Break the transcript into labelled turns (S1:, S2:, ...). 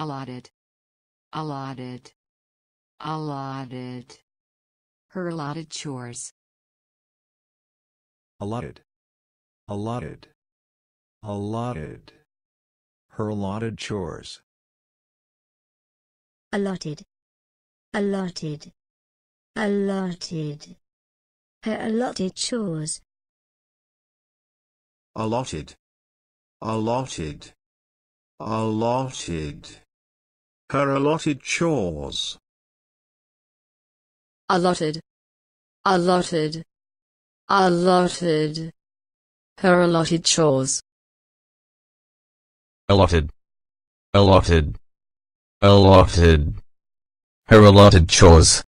S1: allotted allotted allotted her allotted chores
S2: allotted allotted allotted her allotted chores
S3: allotted allotted allotted her allotted chores
S2: allotted allotted allotted her allotted chores.
S4: Allotted. Allotted. Allotted. Her allotted chores.
S2: Allotted. Allotted. Allotted. Her allotted chores.